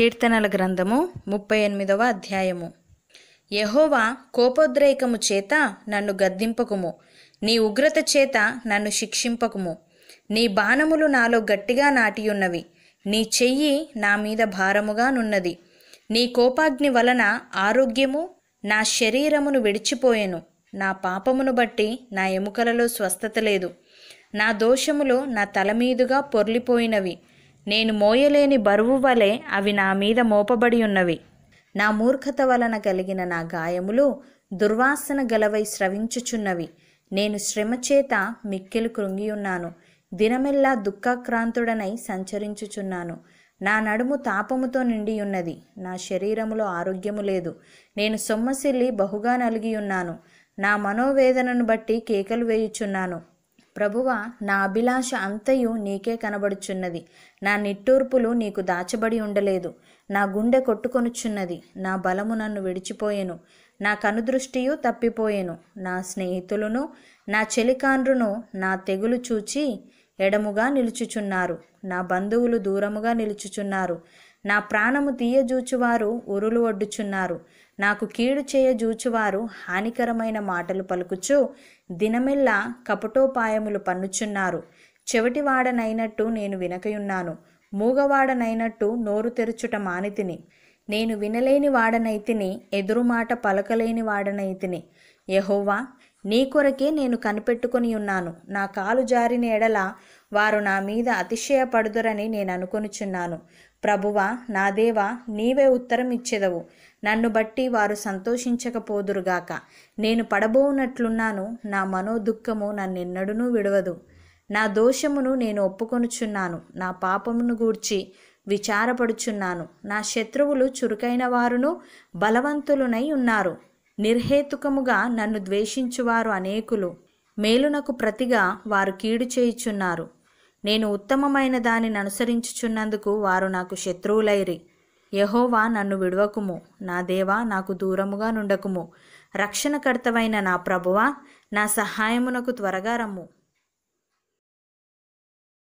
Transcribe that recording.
కీర్తనల గ్రంథము ముప్పై ఎనిమిదవ అధ్యాయము యహోవా కోపోద్రేకము చేత నన్ను గద్దింపకుము నీ ఉగ్రత చేత నన్ను శిక్షింపకుము నీ బాణములు నాలో గట్టిగా నాటియున్నవి నీ చెయ్యి నా మీద భారముగా నున్నది నీ కోపాగ్ని వలన ఆరోగ్యము నా శరీరమును విడిచిపోయెను నా పాపమును బట్టి నా ఎముకలలో స్వస్థత లేదు నా దోషములు నా తల మీదుగా పొర్లిపోయినవి నేను మోయలేని బరువు వలె అవి నా మీద మోపబడి ఉన్నవి నా మూర్ఖత వలన కలిగిన నా గాయములు దుర్వాసన గలవై స్రవించుచున్నవి నేను శ్రమచేత మిక్కిలు కృంగియున్నాను దినమెల్లా దుఃఖాక్రాంతుడనై సంచరించుచున్నాను నా నడుము తాపముతో నిండి ఉన్నది నా శరీరములో ఆరోగ్యము లేదు నేను సొమ్మసిల్లి బహుగా నలిగి ఉన్నాను నా మనోవేదనను బట్టి కేకలు వేయుచున్నాను ప్రభువ నా అభిలాష అంతయు నీకే కనబడుచున్నది నా నిట్టూర్పులు నీకు దాచబడి ఉండలేదు నా గుండె కొట్టుకొనుచున్నది నా బలము నన్ను విడిచిపోయెను నా కనుదృష్టియు తప్పిపోయెను నా స్నేహితులను నా చెలికాండ్రును నా తెగులు చూచి ఎడముగా నిలుచుచున్నారు నా బంధువులు దూరముగా నిలుచుచున్నారు నా ప్రాణము తీయజూచువారు ఉరులు ఒడ్డుచున్నారు నాకు కీడు చేయజూచువారు హానికరమైన మాటలు పలుకుచు దినమెల్లా కపటోపాయములు పన్నుచున్నారు చెవిటివాడనైనట్టు నేను వినకయున్నాను మూగవాడనైనట్టు నోరు తెరుచుట మానితిని నేను వినలేని వాడనైతిని ఎదురుమాట పలకలేని వాడనైతిని యహోవా నీ కొరకే నేను కనిపెట్టుకొని ఉన్నాను నా కాలు జారిన ఎడల వారు నా మీద అతిశయపడుదురని నేను అనుకొనిచున్నాను ప్రభువ నా దేవ నీవే ఉత్తరం ఇచ్చేదవు నన్ను బట్టి వారు సంతోషించకపోదురుగాక నేను పడబోనట్లున్నాను నా మనోదుఃఖము నన్నెన్నడూనూ విడవదు నా దోషమును నేను ఒప్పుకొనుచున్నాను నా పాపమును గూర్చి విచారపడుచున్నాను నా శత్రువులు చురుకైన వారును బలవంతులునై ఉన్నారు నిర్హేతుకముగా నన్ను ద్వేషించువారు అనేకులు మేలునకు ప్రతిగా వారు కీడు చేయుచున్నారు నేను ఉత్తమమైన దానిని అనుసరించుచున్నందుకు వారు నాకు శత్రువులైరి యహోవా నన్ను విడవకుము నా దేవా నాకు దూరముగా నుండకుము రక్షణకర్తవైన నా ప్రభువా నా సహాయమునకు త్వరగా రమ్ము